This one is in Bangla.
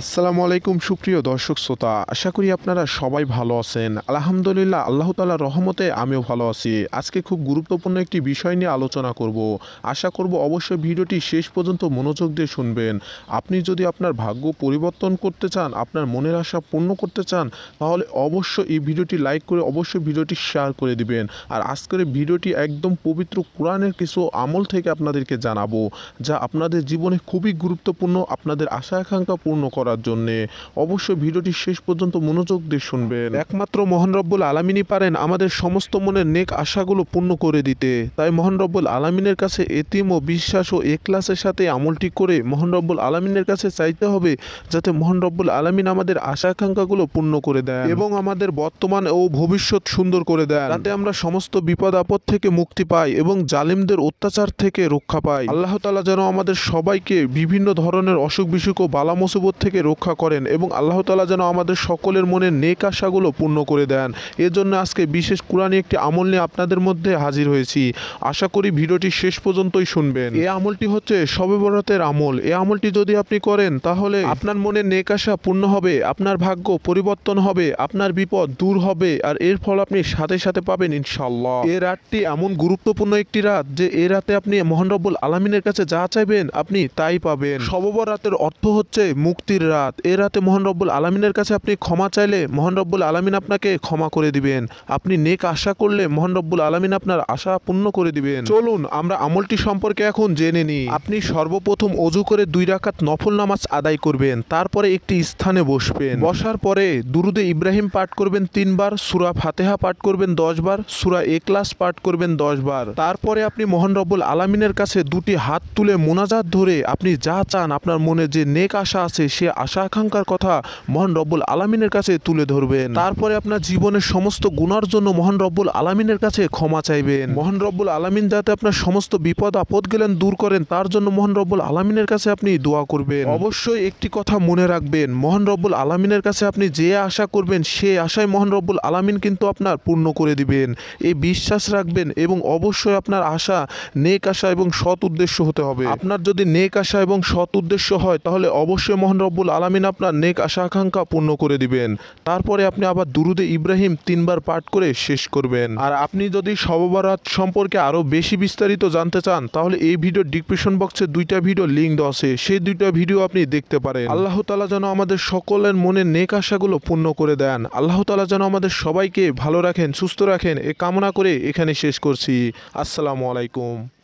আসসালামু আলাইকুম সুপ্রিয় দর্শক শ্রোতা আশা করি আপনারা সবাই ভালো আছেন আলহামদুলিল্লাহ আল্লাহ তালার রহমতে আমিও ভালো আছি আজকে খুব গুরুত্বপূর্ণ একটি বিষয় নিয়ে আলোচনা করব আশা করব অবশ্যই ভিডিওটি শেষ পর্যন্ত মনোযোগ দিয়ে শুনবেন আপনি যদি আপনার ভাগ্য পরিবর্তন করতে চান আপনার মনের আশা পূর্ণ করতে চান তাহলে অবশ্যই এই ভিডিওটি লাইক করে অবশ্যই ভিডিওটি শেয়ার করে দিবেন আর আজকের ভিডিওটি একদম পবিত্র কোরআনের কিছু আমল থেকে আপনাদেরকে জানাবো যা আপনাদের জীবনে খুবই গুরুত্বপূর্ণ আপনাদের আশা আকাঙ্ক্ষা পূর্ণ করে করার জন্য অবশ্যই ভিডিওটি শেষ পর্যন্ত মনোযোগ দিয়ে শুনবেন একমাত্র মহান রব্বুল আলমিনই পারেন আমাদের সমস্ত মনের নেক আশাগুলো পূর্ণ করে দিতে তাই মহান রব্বুল আলামিনের কাছে এতিম ও বিশ্বাস ও একলাসের সাথে আমলটি করে মহান রব্বুল আলামিনের কাছে চাইতে হবে যাতে মহান রব্বুল আলামিন আমাদের আশা আকাঙ্ক্ষাগুলো পূর্ণ করে দেয় এবং আমাদের বর্তমান ও ভবিষ্যৎ সুন্দর করে দেয় যাতে আমরা সমস্ত বিপদ আপদ থেকে মুক্তি পাই এবং জালিমদের অত্যাচার থেকে রক্ষা পাই আল্লাহ তালা যেন আমাদের সবাইকে বিভিন্ন ধরনের অসুখ বিসুখ ও বালা মুসিবত থেকে রক্ষা করেন এবং আল্লাহ তালা যেন আমাদের সকলের মনে নেক আশাগুলো পূর্ণ করে দেন এজন্য আজকে বিশেষ কোরআনী একটি আমল নিয়ে আপনাদের মধ্যে হাজির হয়েছি আশা করি ভিডিওটি শেষ পর্যন্তই শুনবেন এই আমলটি হচ্ছে সবে আমল এই আমলটি যদি আপনি করেন তাহলে আপনার মনে নেক আশা পূর্ণ হবে আপনার ভাগ্য পরিবর্তন হবে আপনার বিপদ দূর হবে আর এর ফল আপনি সাথে সাথে পাবেন ইনশাল্লাহ এ রাতটি এমন গুরুত্বপূর্ণ একটি রাত যে এ রাতে আপনি মোহানরবুল আলমিনের কাছে যা চাইবেন আপনি তাই পাবেন সববর রাতের অর্থ হচ্ছে মুক্তি মুক্তির রাত এ রাতে মোহন রব্বুল আলমিনের কাছে আপনি ক্ষমা চাইলে মোহন রব্বুল আলমিন আপনাকে ক্ষমা করে দিবেন আপনি নেক আশা করলে মোহন রব্বুল আলমিন আপনার আশা পূর্ণ করে দিবেন চলুন আমরা আমলটি সম্পর্কে এখন জেনে নিই আপনি সর্বপ্রথম অজু করে দুই রাকাত নফল নামাজ আদায় করবেন তারপরে একটি স্থানে বসবেন বসার পরে দুরুদে ইব্রাহিম পাঠ করবেন তিনবার সুরা ফাতেহা পাঠ করবেন দশবার সুরা এ ক্লাস পাঠ করবেন দশবার তারপরে আপনি মোহন রব্বুল আলমিনের কাছে দুটি হাত তুলে মোনাজাত ধরে আপনি যা চান আপনার মনে যে নেক আশা আছে সে সে আশা আকাঙ্ক্ষার কথা মহান রব্বুল আলমিনের কাছে তুলে ধরবেন তারপরে আপনার জীবনের সমস্ত গুণার জন্য মহান রব্বুল আলমিনের কাছে ক্ষমা চাইবেন মহান রব্বুল আলমিন যাতে আপনার সমস্ত বিপদ আপদ গেলেন দূর করেন তার জন্য মহান রব্বুল আলমিনের কাছে আপনি দোয়া করবেন অবশ্যই একটি কথা মনে রাখবেন মহান রব্বুল আলমিনের কাছে আপনি যে আশা করবেন সে আশায় মহান রব্বুল আলমিন কিন্তু আপনার পূর্ণ করে দিবেন এই বিশ্বাস রাখবেন এবং অবশ্যই আপনার আশা নেক আশা এবং সৎ উদ্দেশ্য হতে হবে আপনার যদি নেক আশা এবং সৎ উদ্দেশ্য হয় তাহলে অবশ্যই মহান রব্বুল রব্বুল আলমিন আপনার নেক আশা আকাঙ্ক্ষা পূর্ণ করে দিবেন তারপরে আপনি আবার দুরুদে ইব্রাহিম তিনবার পাঠ করে শেষ করবেন আর আপনি যদি সববরাত সম্পর্কে আরও বেশি বিস্তারিত জানতে চান তাহলে এই ভিডিও ডিসক্রিপশন বক্সে দুইটা ভিডিও লিঙ্ক দেওয়া আছে সেই দুইটা ভিডিও আপনি দেখতে পারেন আল্লাহ তালা যেন আমাদের সকলের মনে নেক আশাগুলো পূর্ণ করে দেন আল্লাহ তালা যেন আমাদের সবাইকে ভালো রাখেন সুস্থ রাখেন এ কামনা করে এখানে শেষ করছি আসসালামু আলাইকুম